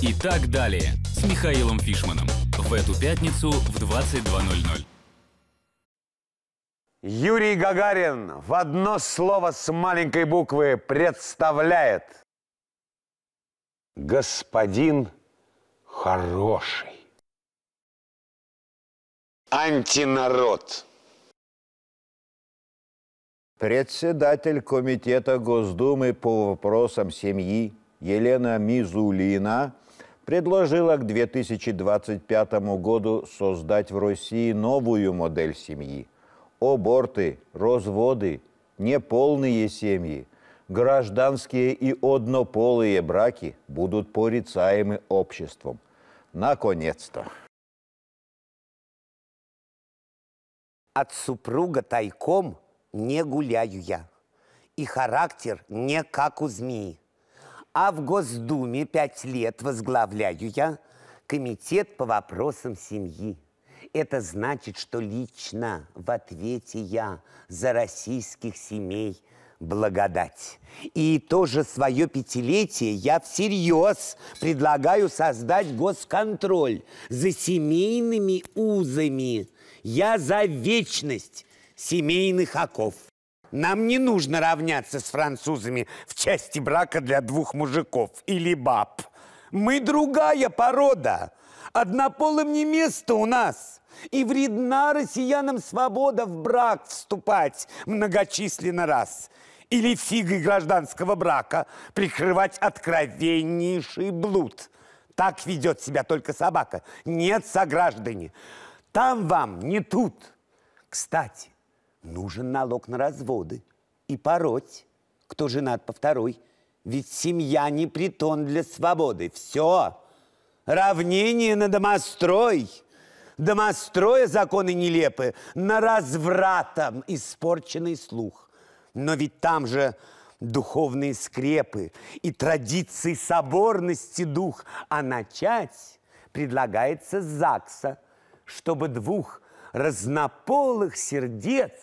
и так далее с Михаилом Фишманом. В эту пятницу в 22.00. Юрий Гагарин в одно слово с маленькой буквы представляет Господин хороший. Антинарод. Председатель Комитета Госдумы по вопросам семьи Елена Мизулина – предложила к 2025 году создать в России новую модель семьи. Оборты, разводы, неполные семьи, гражданские и однополые браки будут порицаемы обществом. Наконец-то! От супруга тайком не гуляю я, и характер не как у змеи. А в Госдуме пять лет возглавляю я комитет по вопросам семьи. Это значит, что лично в ответе я за российских семей благодать. И тоже свое пятилетие я всерьез предлагаю создать госконтроль за семейными узами. Я за вечность семейных оков. Нам не нужно равняться с французами в части брака для двух мужиков или баб. Мы другая порода. Однополым не место у нас. И вредна россиянам свобода в брак вступать многочисленно раз. Или фигой гражданского брака прикрывать откровеннейший блуд. Так ведет себя только собака. Нет, сограждане, там вам не тут. Кстати, нужен налог на разводы. И пороть, кто женат по второй. Ведь семья не притон для свободы. Все. Равнение на домострой. Домостроя законы нелепы, на развратом испорченный слух. Но ведь там же духовные скрепы и традиции соборности дух. А начать предлагается с ЗАГСа, чтобы двух разнополых сердец –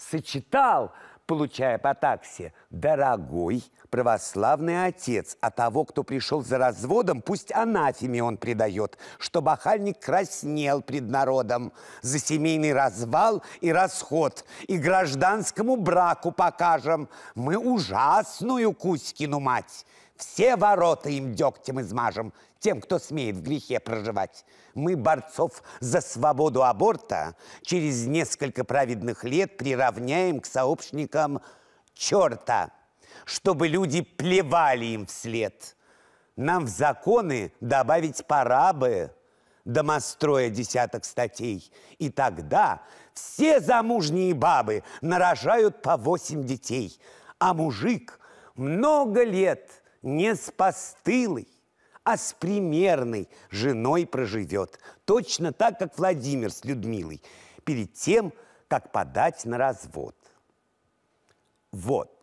сочетал, получая по таксе, дорогой православный отец, а того, кто пришел за разводом, пусть анафеме он предает, что бахальник краснел пред народом за семейный развал и расход, и гражданскому браку покажем мы ужасную Кузькину мать, все ворота им дегтем измажем, тем, кто смеет в грехе проживать. Мы, борцов за свободу аборта, через несколько праведных лет приравняем к сообщникам черта, чтобы люди плевали им вслед. Нам в законы добавить пора бы домостроя десяток статей. И тогда все замужние бабы нарожают по восемь детей, а мужик много лет – не с постылой, а с примерной женой проживет. Точно так, как Владимир с Людмилой, перед тем, как подать на развод. Вот.